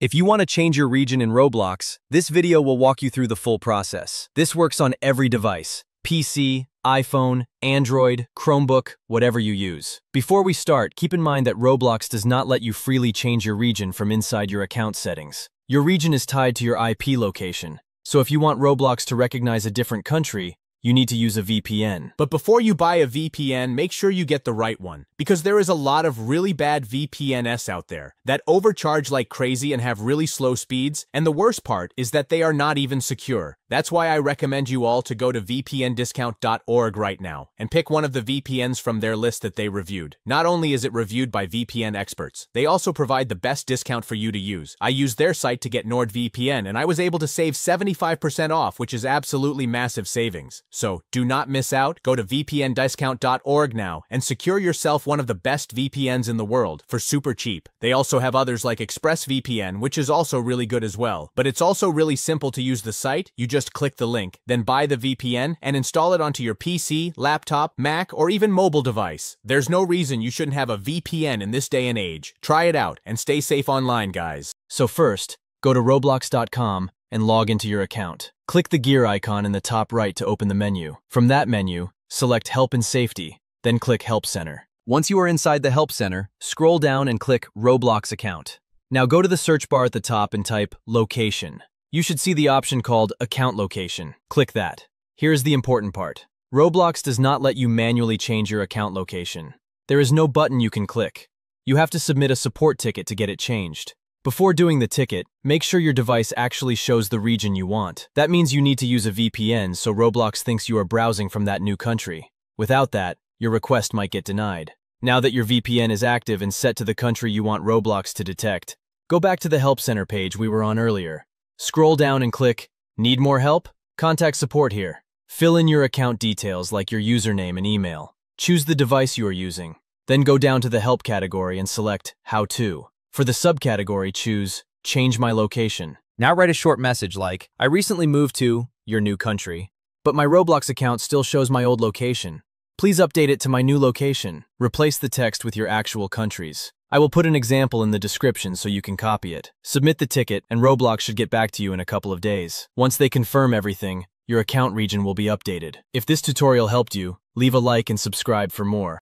If you want to change your region in Roblox, this video will walk you through the full process. This works on every device, PC, iPhone, Android, Chromebook, whatever you use. Before we start, keep in mind that Roblox does not let you freely change your region from inside your account settings. Your region is tied to your IP location, so if you want Roblox to recognize a different country, you need to use a VPN. But before you buy a VPN, make sure you get the right one, because there is a lot of really bad VPNs out there that overcharge like crazy and have really slow speeds, and the worst part is that they are not even secure. That's why I recommend you all to go to vpndiscount.org right now and pick one of the VPNs from their list that they reviewed. Not only is it reviewed by VPN experts, they also provide the best discount for you to use. I used their site to get NordVPN, and I was able to save 75% off, which is absolutely massive savings. So do not miss out. Go to vpndiscount.org now and secure yourself one of the best VPNs in the world for super cheap. They also have others like ExpressVPN, which is also really good as well. But it's also really simple to use the site. You just click the link, then buy the VPN and install it onto your PC, laptop, Mac, or even mobile device. There's no reason you shouldn't have a VPN in this day and age. Try it out and stay safe online, guys. So first, go to roblox.com and log into your account. Click the gear icon in the top right to open the menu. From that menu, select Help and Safety, then click Help Center. Once you are inside the Help Center, scroll down and click Roblox Account. Now go to the search bar at the top and type Location. You should see the option called Account Location. Click that. Here's the important part. Roblox does not let you manually change your account location. There is no button you can click. You have to submit a support ticket to get it changed. Before doing the ticket, make sure your device actually shows the region you want. That means you need to use a VPN so Roblox thinks you are browsing from that new country. Without that, your request might get denied. Now that your VPN is active and set to the country you want Roblox to detect, go back to the Help Center page we were on earlier. Scroll down and click Need More Help? Contact support here. Fill in your account details like your username and email. Choose the device you are using. Then go down to the Help category and select How To. For the subcategory, choose Change My Location. Now write a short message like, I recently moved to your new country, but my Roblox account still shows my old location. Please update it to my new location. Replace the text with your actual countries. I will put an example in the description so you can copy it. Submit the ticket, and Roblox should get back to you in a couple of days. Once they confirm everything, your account region will be updated. If this tutorial helped you, leave a like and subscribe for more.